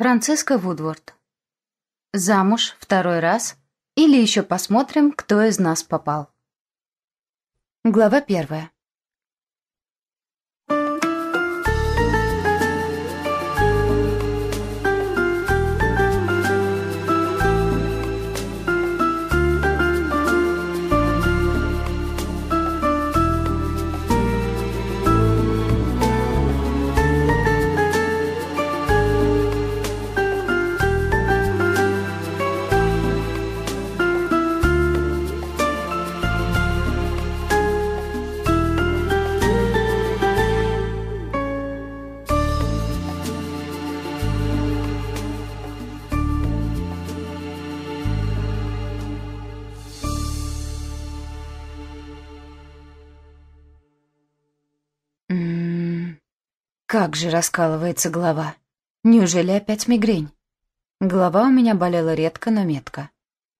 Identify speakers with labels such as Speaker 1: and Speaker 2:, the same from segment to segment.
Speaker 1: Франциска Вудворд. Замуж второй раз или еще посмотрим, кто из нас попал. Глава первая. Как же раскалывается голова. Неужели опять мигрень? Голова у меня болела редко, но метко.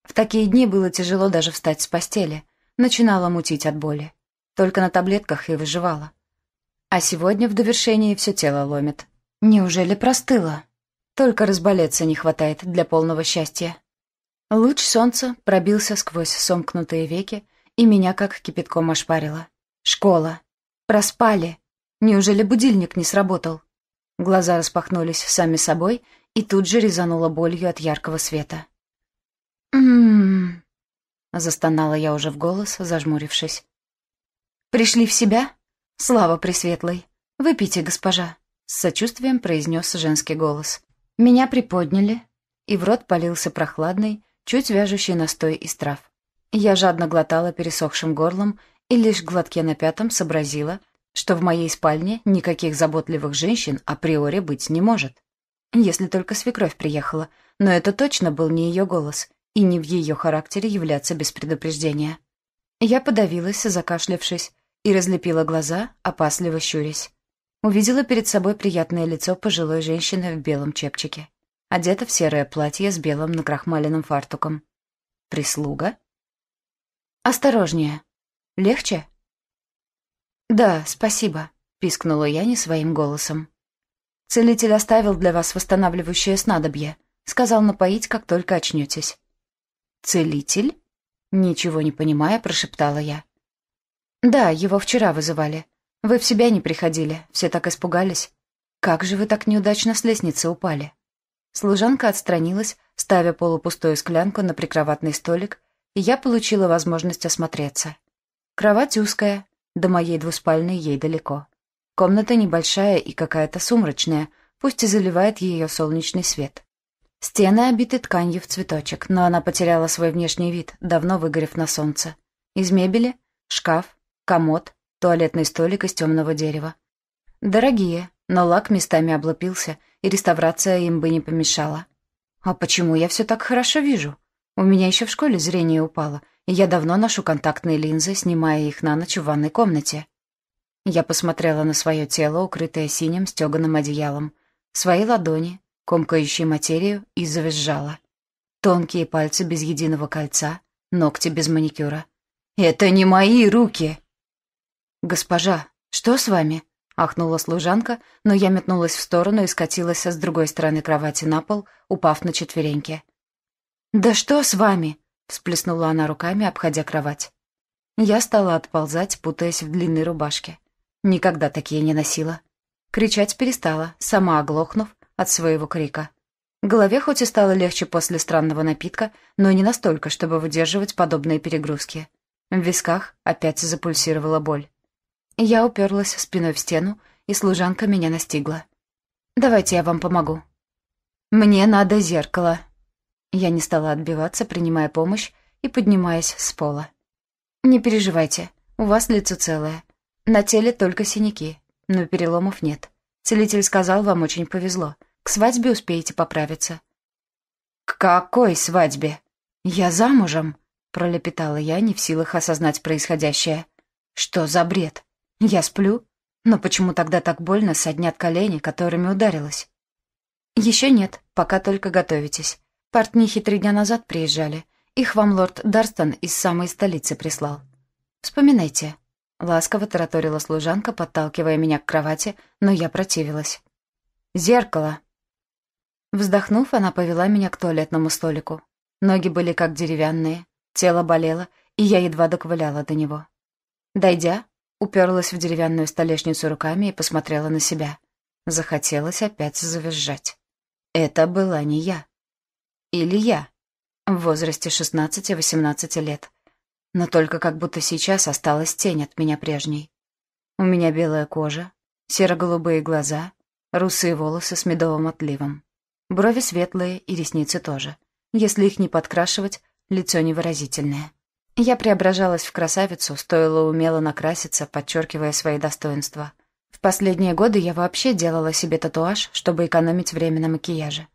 Speaker 1: В такие дни было тяжело даже встать с постели. Начинала мутить от боли. Только на таблетках и выживала. А сегодня в довершении все тело ломит. Неужели простыла? Только разболеться не хватает для полного счастья. Луч солнца пробился сквозь сомкнутые веки, и меня как кипятком ошпарило. Школа. Проспали. Неужели будильник не сработал? Глаза распахнулись сами собой и тут же резанула болью от яркого света. «М-м-м», застонала я уже в голос, зажмурившись. «Пришли в себя? Слава Пресветлой! Выпейте, госпожа!» С сочувствием произнес женский голос. Меня приподняли, и в рот полился прохладный, чуть вяжущий настой из трав. Я жадно глотала пересохшим горлом и лишь глотке на пятом сообразила, что в моей спальне никаких заботливых женщин априори быть не может. Если только свекровь приехала, но это точно был не ее голос, и не в ее характере являться без предупреждения. Я подавилась, закашлявшись, и разлепила глаза, опасливо щурясь. Увидела перед собой приятное лицо пожилой женщины в белом чепчике, одета в серое платье с белым накрахмаленным фартуком. «Прислуга?» «Осторожнее. Легче?» «Да, спасибо», — пискнула я не своим голосом. «Целитель оставил для вас восстанавливающее снадобье. Сказал напоить, как только очнетесь». «Целитель?» Ничего не понимая, прошептала я. «Да, его вчера вызывали. Вы в себя не приходили, все так испугались. Как же вы так неудачно с лестницы упали?» Служанка отстранилась, ставя полупустую склянку на прикроватный столик, и я получила возможность осмотреться. Кровать узкая, до моей двуспальной ей далеко. Комната небольшая и какая-то сумрачная, пусть и заливает ее солнечный свет. Стены обиты тканью в цветочек, но она потеряла свой внешний вид, давно выгорев на солнце. Из мебели — шкаф, комод, туалетный столик из темного дерева. Дорогие, но лак местами облупился, и реставрация им бы не помешала. А почему я все так хорошо вижу? У меня еще в школе зрение упало, и я давно ношу контактные линзы, снимая их на ночь в ванной комнате. Я посмотрела на свое тело, укрытое синим стеганым одеялом, свои ладони, комкающие материю, и завизжала. Тонкие пальцы без единого кольца, ногти без маникюра. «Это не мои руки!» «Госпожа, что с вами?» — ахнула служанка, но я метнулась в сторону и скатилась с другой стороны кровати на пол, упав на четвереньки. «Да что с вами?» — всплеснула она руками, обходя кровать. Я стала отползать, путаясь в длинной рубашке. Никогда такие не носила. Кричать перестала, сама оглохнув от своего крика. Голове хоть и стало легче после странного напитка, но не настолько, чтобы выдерживать подобные перегрузки. В висках опять запульсировала боль. Я уперлась спиной в стену, и служанка меня настигла. «Давайте я вам помогу». «Мне надо зеркало», я не стала отбиваться, принимая помощь и поднимаясь с пола. «Не переживайте, у вас лицо целое. На теле только синяки, но переломов нет. Целитель сказал, вам очень повезло. К свадьбе успеете поправиться». «К какой свадьбе?» «Я замужем», — пролепетала я, не в силах осознать происходящее. «Что за бред? Я сплю? Но почему тогда так больно соднят колени, которыми ударилась?» «Еще нет, пока только готовитесь. Портнихи три дня назад приезжали. Их вам лорд Дарстон из самой столицы прислал. Вспоминайте». Ласково тараторила служанка, подталкивая меня к кровати, но я противилась. «Зеркало!» Вздохнув, она повела меня к туалетному столику. Ноги были как деревянные, тело болело, и я едва доковыляла до него. Дойдя, уперлась в деревянную столешницу руками и посмотрела на себя. Захотелось опять завизжать. Это была не я. Или я. В возрасте 16-18 лет. Но только как будто сейчас осталась тень от меня прежней. У меня белая кожа, серо-голубые глаза, русые волосы с медовым отливом. Брови светлые и ресницы тоже. Если их не подкрашивать, лицо невыразительное. Я преображалась в красавицу, стоило умело накраситься, подчеркивая свои достоинства. В последние годы я вообще делала себе татуаж, чтобы экономить время на макияже.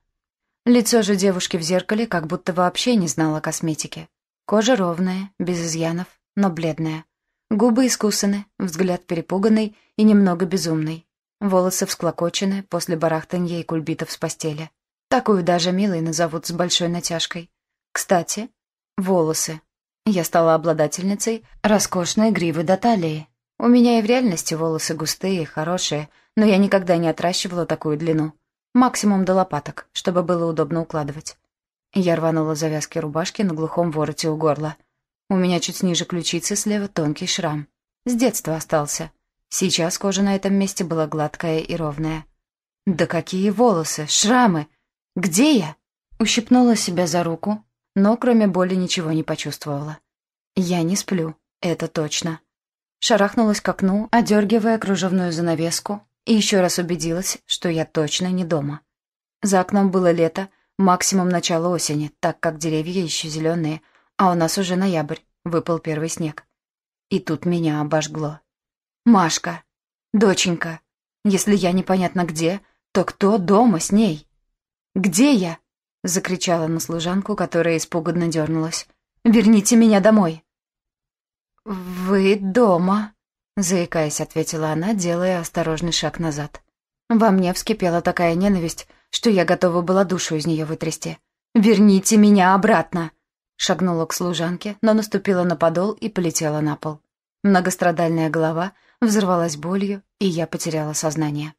Speaker 1: Лицо же девушки в зеркале как будто вообще не знало косметики. Кожа ровная, без изъянов, но бледная. Губы искусаны, взгляд перепуганный и немного безумный. Волосы всклокочены после барахтанья и кульбитов с постели. Такую даже милой назовут с большой натяжкой. Кстати, волосы. Я стала обладательницей роскошной гривы до талии. У меня и в реальности волосы густые, хорошие, но я никогда не отращивала такую длину максимум до лопаток, чтобы было удобно укладывать. Я рванула завязки рубашки на глухом вороте у горла. У меня чуть ниже ключицы слева тонкий шрам. С детства остался. Сейчас кожа на этом месте была гладкая и ровная. «Да какие волосы! Шрамы! Где я?» Ущипнула себя за руку, но кроме боли ничего не почувствовала. «Я не сплю, это точно». Шарахнулась к окну, одергивая кружевную занавеску, и еще раз убедилась, что я точно не дома. За окном было лето, максимум начало осени, так как деревья еще зеленые, а у нас уже ноябрь, выпал первый снег. И тут меня обожгло. «Машка! Доченька! Если я непонятно где, то кто дома с ней?» «Где я?» — закричала на служанку, которая испуганно дернулась. «Верните меня домой!» «Вы дома!» Заикаясь, ответила она, делая осторожный шаг назад. Во мне вскипела такая ненависть, что я готова была душу из нее вытрясти. «Верните меня обратно!» Шагнула к служанке, но наступила на подол и полетела на пол. Многострадальная голова взорвалась болью, и я потеряла сознание.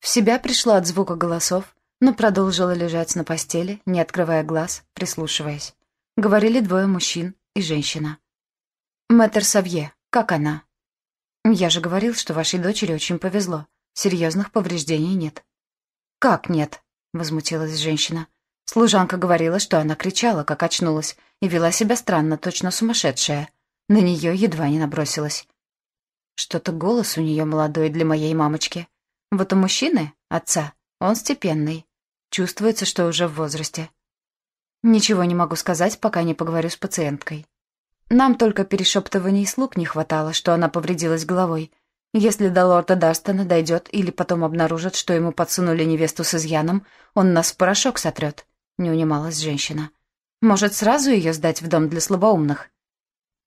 Speaker 1: В себя пришла от звука голосов, но продолжила лежать на постели, не открывая глаз, прислушиваясь. Говорили двое мужчин и женщина. «Мэтр Савье, как она?» «Я же говорил, что вашей дочери очень повезло. Серьезных повреждений нет». «Как нет?» — возмутилась женщина. Служанка говорила, что она кричала, как очнулась, и вела себя странно, точно сумасшедшая. На нее едва не набросилась. Что-то голос у нее молодой для моей мамочки. Вот у мужчины, отца, он степенный. Чувствуется, что уже в возрасте. Ничего не могу сказать, пока не поговорю с пациенткой. Нам только перешептываний слуг не хватало, что она повредилась головой. Если до лорда Дарстона дойдет или потом обнаружат, что ему подсунули невесту с изъяном, он нас в порошок сотрет», — не унималась женщина. «Может, сразу ее сдать в дом для слабоумных?»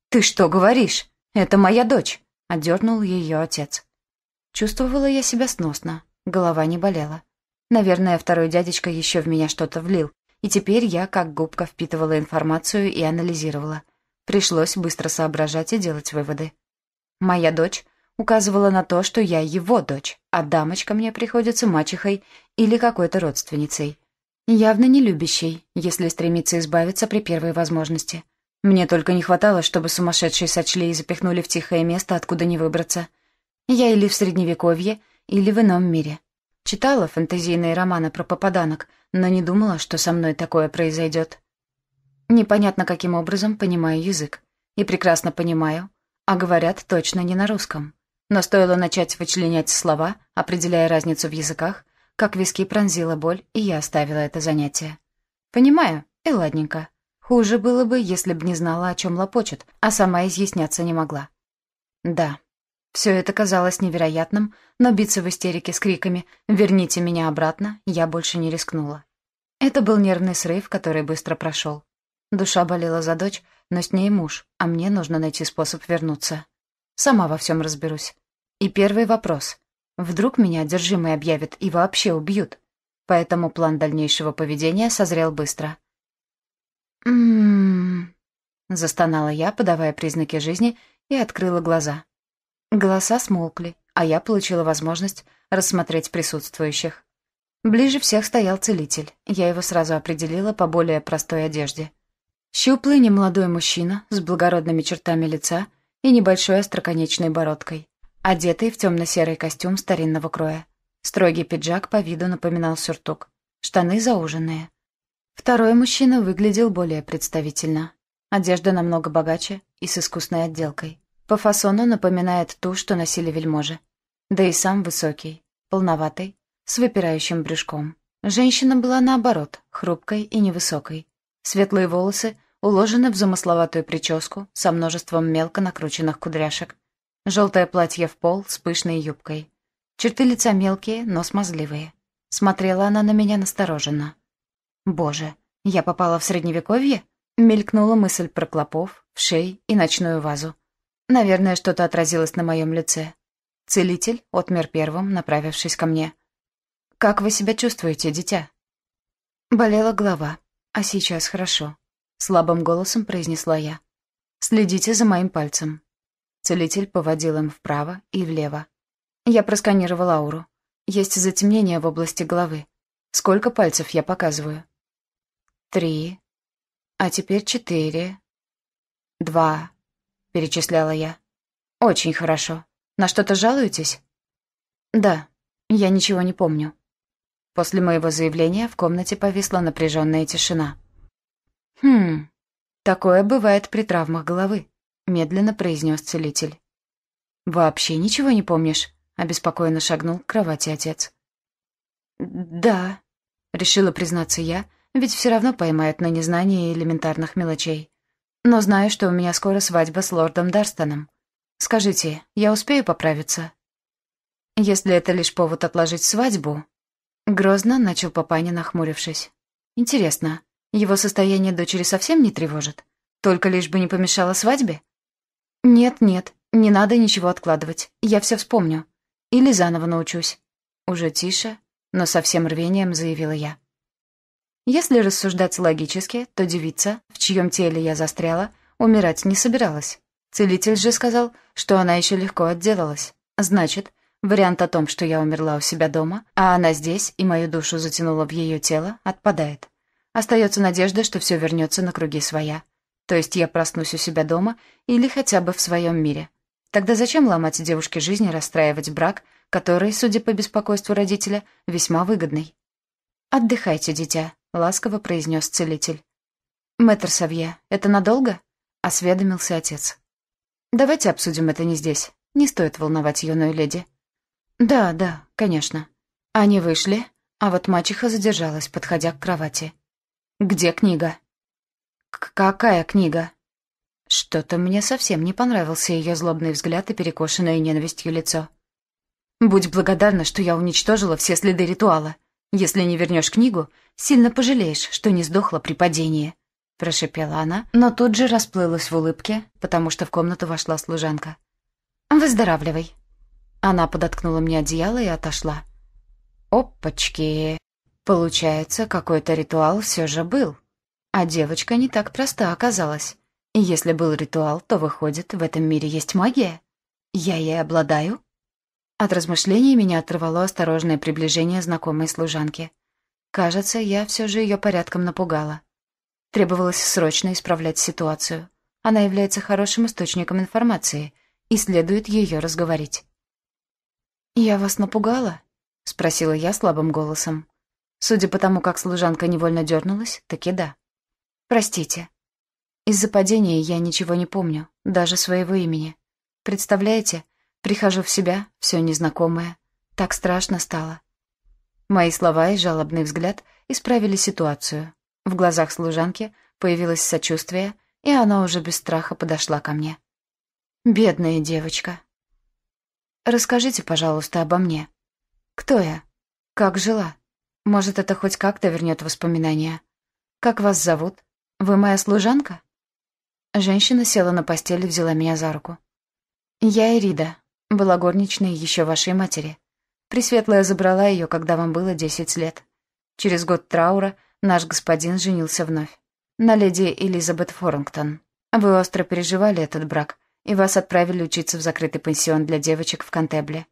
Speaker 1: «Ты что говоришь? Это моя дочь!» — отдернул ее отец. Чувствовала я себя сносно, голова не болела. Наверное, второй дядечка еще в меня что-то влил, и теперь я как губка впитывала информацию и анализировала — Пришлось быстро соображать и делать выводы. Моя дочь указывала на то, что я его дочь, а дамочка мне приходится мачехой или какой-то родственницей. Явно не любящей, если стремится избавиться при первой возможности. Мне только не хватало, чтобы сумасшедшие сочли и запихнули в тихое место, откуда не выбраться. Я или в Средневековье, или в ином мире. Читала фэнтезийные романы про попаданок, но не думала, что со мной такое произойдет. Непонятно каким образом понимаю язык. И прекрасно понимаю, а говорят точно не на русском. Но стоило начать вычленять слова, определяя разницу в языках, как виски пронзила боль, и я оставила это занятие. Понимаю, и ладненько. Хуже было бы, если б не знала, о чем лопочет, а сама изъясняться не могла. Да, все это казалось невероятным, но биться в истерике с криками «Верните меня обратно!» я больше не рискнула. Это был нервный срыв, который быстро прошел. Душа болела за дочь, но с ней муж, а мне нужно найти способ вернуться. Сама во всем разберусь. И первый вопрос. Вдруг меня одержимый объявят и вообще убьют? Поэтому план дальнейшего поведения созрел быстро. «М-м-м...» застонала я, подавая признаки жизни, и открыла глаза. Голоса смолкли, а я получила возможность рассмотреть присутствующих. Ближе всех стоял целитель. Я его сразу определила по более простой одежде — Щуплый немолодой мужчина с благородными чертами лица и небольшой остроконечной бородкой, одетый в темно-серый костюм старинного кроя. Строгий пиджак по виду напоминал сюртук, штаны зауженные. Второй мужчина выглядел более представительно. Одежда намного богаче и с искусной отделкой. По фасону напоминает ту, что носили вельможи. Да и сам высокий, полноватый, с выпирающим брюшком. Женщина была наоборот, хрупкой и невысокой. Светлые волосы уложены в замысловатую прическу со множеством мелко накрученных кудряшек. Желтое платье в пол с пышной юбкой. Черты лица мелкие, но смазливые. Смотрела она на меня настороженно. «Боже, я попала в Средневековье?» Мелькнула мысль про клопов, шей и ночную вазу. Наверное, что-то отразилось на моем лице. Целитель отмер первым, направившись ко мне. «Как вы себя чувствуете, дитя?» Болела голова, а сейчас хорошо слабым голосом произнесла я. «Следите за моим пальцем». Целитель поводил им вправо и влево. Я просканировала ауру. Есть затемнение в области головы. Сколько пальцев я показываю? Три. А теперь четыре. Два. Перечисляла я. Очень хорошо. На что-то жалуетесь? Да. Я ничего не помню. После моего заявления в комнате повисла напряженная тишина. «Хм, такое бывает при травмах головы», — медленно произнес целитель. «Вообще ничего не помнишь?» — обеспокоенно шагнул к кровати отец. «Да», — решила признаться я, ведь все равно поймают на незнании элементарных мелочей. «Но знаю, что у меня скоро свадьба с лордом Дарстоном. Скажите, я успею поправиться?» «Если это лишь повод отложить свадьбу...» Грозно начал папаня, нахмурившись. «Интересно, его состояние дочери совсем не тревожит? Только лишь бы не помешало свадьбе? Нет-нет, не надо ничего откладывать. Я все вспомню. Или заново научусь. Уже тише, но со всем рвением заявила я. Если рассуждать логически, то девица, в чьем теле я застряла, умирать не собиралась. Целитель же сказал, что она еще легко отделалась. Значит, вариант о том, что я умерла у себя дома, а она здесь и мою душу затянула в ее тело, отпадает. Остается надежда, что все вернется на круги своя. То есть я проснусь у себя дома или хотя бы в своем мире. Тогда зачем ломать девушке жизнь и расстраивать брак, который, судя по беспокойству родителя, весьма выгодный? «Отдыхайте, дитя», — ласково произнес целитель. «Мэтр Савье, это надолго?» — осведомился отец. «Давайте обсудим это не здесь. Не стоит волновать юную леди». «Да, да, конечно». Они вышли, а вот мачеха задержалась, подходя к кровати. Где книга? К какая книга? Что-то мне совсем не понравился ее злобный взгляд и перекошенное ненавистью лицо. Будь благодарна, что я уничтожила все следы ритуала. Если не вернешь книгу, сильно пожалеешь, что не сдохла при падении. Прошипела она, но тут же расплылась в улыбке, потому что в комнату вошла служанка. «Выздоравливай». Она подоткнула мне одеяло и отошла. «Опачки!» Получается, какой-то ритуал все же был. А девочка не так проста оказалась. И если был ритуал, то, выходит, в этом мире есть магия. Я ей обладаю? От размышлений меня оторвало осторожное приближение знакомой служанки. Кажется, я все же ее порядком напугала. Требовалось срочно исправлять ситуацию. Она является хорошим источником информации, и следует ее разговорить. «Я вас напугала?» — спросила я слабым голосом. Судя по тому, как служанка невольно дернулась, таки да. «Простите. Из-за падения я ничего не помню, даже своего имени. Представляете, прихожу в себя, все незнакомое. Так страшно стало». Мои слова и жалобный взгляд исправили ситуацию. В глазах служанки появилось сочувствие, и она уже без страха подошла ко мне. «Бедная девочка». «Расскажите, пожалуйста, обо мне. Кто я? Как жила?» Может, это хоть как-то вернет воспоминания. «Как вас зовут? Вы моя служанка?» Женщина села на постель и взяла меня за руку. «Я Ирида, была горничной еще вашей матери. Пресветлая забрала ее, когда вам было десять лет. Через год траура наш господин женился вновь. На леди Элизабет Форрингтон. Вы остро переживали этот брак, и вас отправили учиться в закрытый пансион для девочек в Кантебле.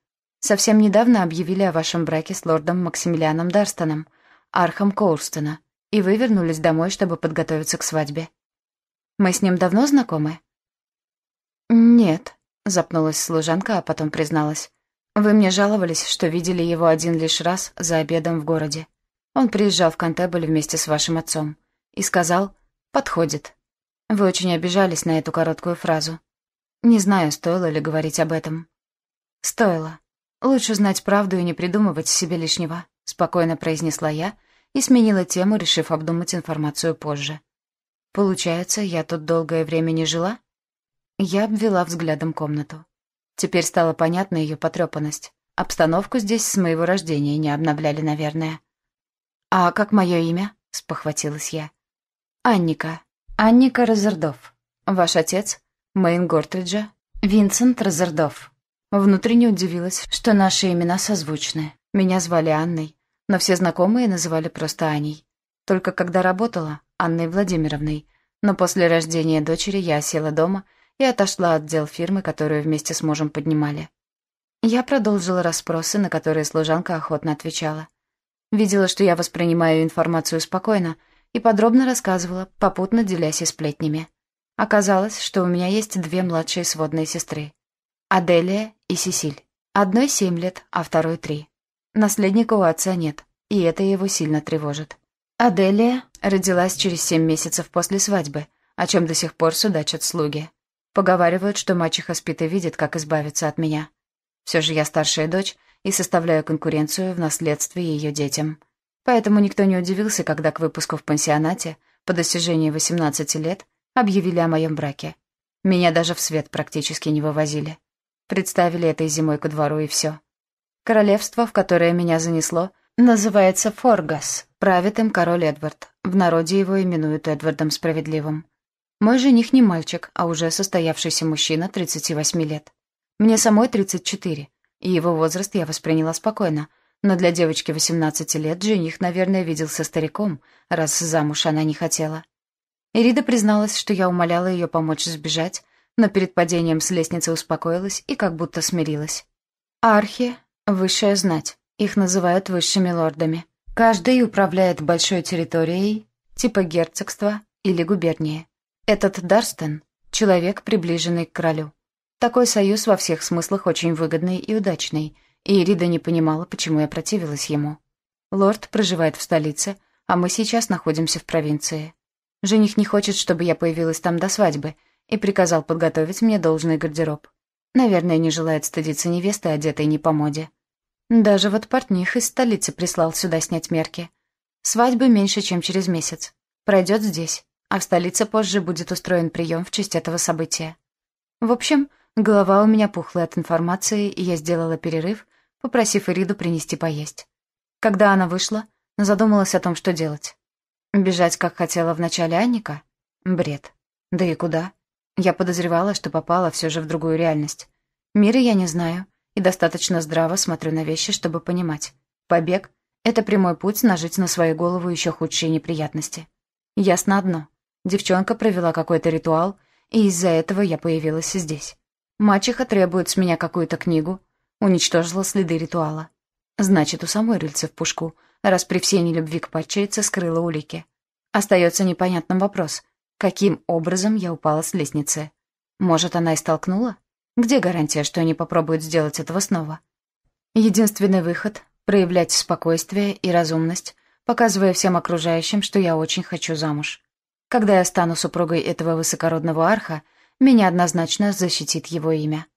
Speaker 1: Совсем недавно объявили о вашем браке с лордом Максимилианом Дарстоном, Архом Коурстона, и вы вернулись домой, чтобы подготовиться к свадьбе. Мы с ним давно знакомы?» «Нет», — запнулась служанка, а потом призналась. «Вы мне жаловались, что видели его один лишь раз за обедом в городе. Он приезжал в Контебль вместе с вашим отцом и сказал «подходит». Вы очень обижались на эту короткую фразу. Не знаю, стоило ли говорить об этом. Стоило. «Лучше знать правду и не придумывать себе лишнего», — спокойно произнесла я и сменила тему, решив обдумать информацию позже. «Получается, я тут долгое время не жила?» Я обвела взглядом комнату. Теперь стала понятна ее потрепанность. Обстановку здесь с моего рождения не обновляли, наверное. «А как мое имя?» — спохватилась я. «Анника. Анника Розердов. Ваш отец?» Мейн Гортриджа. Винсент Розердов. Внутренне удивилась, что наши имена созвучны. Меня звали Анной, но все знакомые называли просто Аней. Только когда работала, Анной Владимировной. Но после рождения дочери я села дома и отошла от дел фирмы, которую вместе с мужем поднимали. Я продолжила расспросы, на которые служанка охотно отвечала. Видела, что я воспринимаю информацию спокойно, и подробно рассказывала, попутно делясь и сплетнями. Оказалось, что у меня есть две младшие сводные сестры — Аделия и Сесиль. Одной семь лет, а второй три. Наследника у отца нет, и это его сильно тревожит. Аделия родилась через семь месяцев после свадьбы, о чем до сих пор судачат слуги. Поговаривают, что мачеха спит и видит, как избавиться от меня. Все же я старшая дочь и составляю конкуренцию в наследстве ее детям. Поэтому никто не удивился, когда к выпуску в пансионате, по достижении 18 лет, объявили о моем браке. Меня даже в свет практически не вывозили. Представили этой зимой ко двору и все. Королевство, в которое меня занесло, называется Форгас. Правит им король Эдвард. В народе его именуют Эдвардом Справедливым. Мой жених не мальчик, а уже состоявшийся мужчина 38 лет. Мне самой 34, и его возраст я восприняла спокойно. Но для девочки 18 лет жених, наверное, виделся стариком, раз замуж она не хотела. Ирида призналась, что я умоляла ее помочь сбежать, но перед падением с лестницы успокоилась и как будто смирилась. Архи — высшая знать. Их называют высшими лордами. Каждый управляет большой территорией, типа герцогства или губернии. Этот Дарстен — человек, приближенный к королю. Такой союз во всех смыслах очень выгодный и удачный, и Ирида не понимала, почему я противилась ему. Лорд проживает в столице, а мы сейчас находимся в провинции. Жених не хочет, чтобы я появилась там до свадьбы — и приказал подготовить мне должный гардероб. Наверное, не желает стыдиться невесты, одетой не по моде. Даже вот портних из столицы прислал сюда снять мерки. Свадьбы меньше, чем через месяц. Пройдет здесь, а в столице позже будет устроен прием в честь этого события. В общем, голова у меня пухла от информации, и я сделала перерыв, попросив Ириду принести поесть. Когда она вышла, задумалась о том, что делать. Бежать, как хотела в начале Анника? Бред. Да и куда? Я подозревала, что попала все же в другую реальность. Мира я не знаю, и достаточно здраво смотрю на вещи, чтобы понимать. Побег — это прямой путь нажить на свою голову еще худшие неприятности. Ясно одно. Девчонка провела какой-то ритуал, и из-за этого я появилась здесь. Мачеха требует с меня какую-то книгу, уничтожила следы ритуала. Значит, у самой рыльце в пушку, раз при всей нелюбви к падчерице скрыла улики. Остается непонятным вопрос, Каким образом я упала с лестницы? Может, она и столкнула? Где гарантия, что они попробуют сделать этого снова? Единственный выход — проявлять спокойствие и разумность, показывая всем окружающим, что я очень хочу замуж. Когда я стану супругой этого высокородного арха, меня однозначно защитит его имя.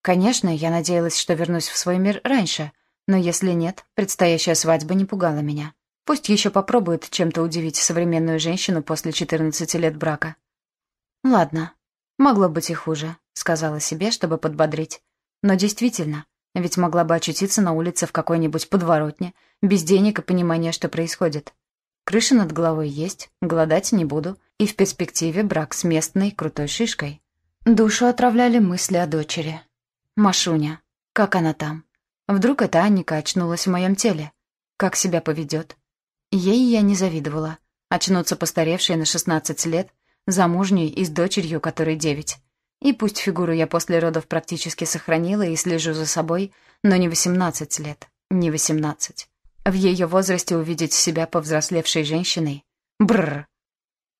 Speaker 1: Конечно, я надеялась, что вернусь в свой мир раньше, но если нет, предстоящая свадьба не пугала меня. Пусть еще попробует чем-то удивить современную женщину после 14 лет брака. «Ладно, могло быть и хуже», — сказала себе, чтобы подбодрить. «Но действительно, ведь могла бы очутиться на улице в какой-нибудь подворотне, без денег и понимания, что происходит. Крыша над головой есть, голодать не буду, и в перспективе брак с местной крутой шишкой». Душу отравляли мысли о дочери. «Машуня, как она там? Вдруг эта Анника очнулась в моем теле? Как себя поведет?» Ей я не завидовала. Очнуться постаревшей на 16 лет, замужней и с дочерью, которой 9. И пусть фигуру я после родов практически сохранила и слежу за собой, но не 18 лет, не 18. В ее возрасте увидеть себя повзрослевшей женщиной — бррр.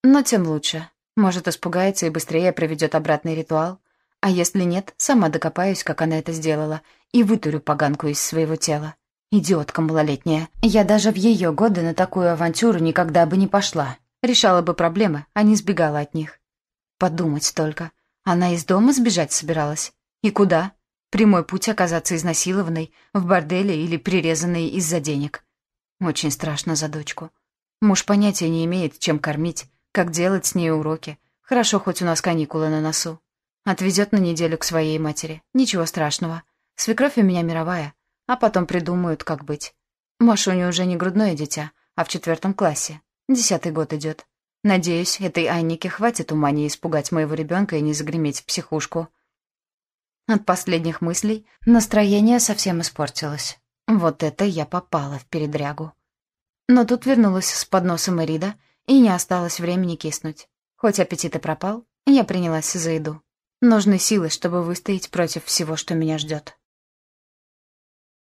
Speaker 1: Но тем лучше. Может, испугается и быстрее проведет обратный ритуал. А если нет, сама докопаюсь, как она это сделала, и вытурю поганку из своего тела. Идиотка малолетняя. Я даже в ее годы на такую авантюру никогда бы не пошла. Решала бы проблемы, а не сбегала от них. Подумать только. Она из дома сбежать собиралась. И куда? Прямой путь оказаться изнасилованной, в борделе или прирезанной из-за денег. Очень страшно за дочку. Муж понятия не имеет, чем кормить, как делать с ней уроки. Хорошо, хоть у нас каникулы на носу. Отвезет на неделю к своей матери. Ничего страшного. Свекровь у меня мировая а потом придумают, как быть. Машуня уже не грудное дитя, а в четвертом классе. Десятый год идет. Надеюсь, этой Аннике хватит ума не испугать моего ребенка и не загреметь в психушку. От последних мыслей настроение совсем испортилось. Вот это я попала в передрягу. Но тут вернулась с подносом Эрида, и не осталось времени киснуть. Хоть аппетит и пропал, я принялась за еду. Нужны силы, чтобы выстоять против всего, что меня ждет.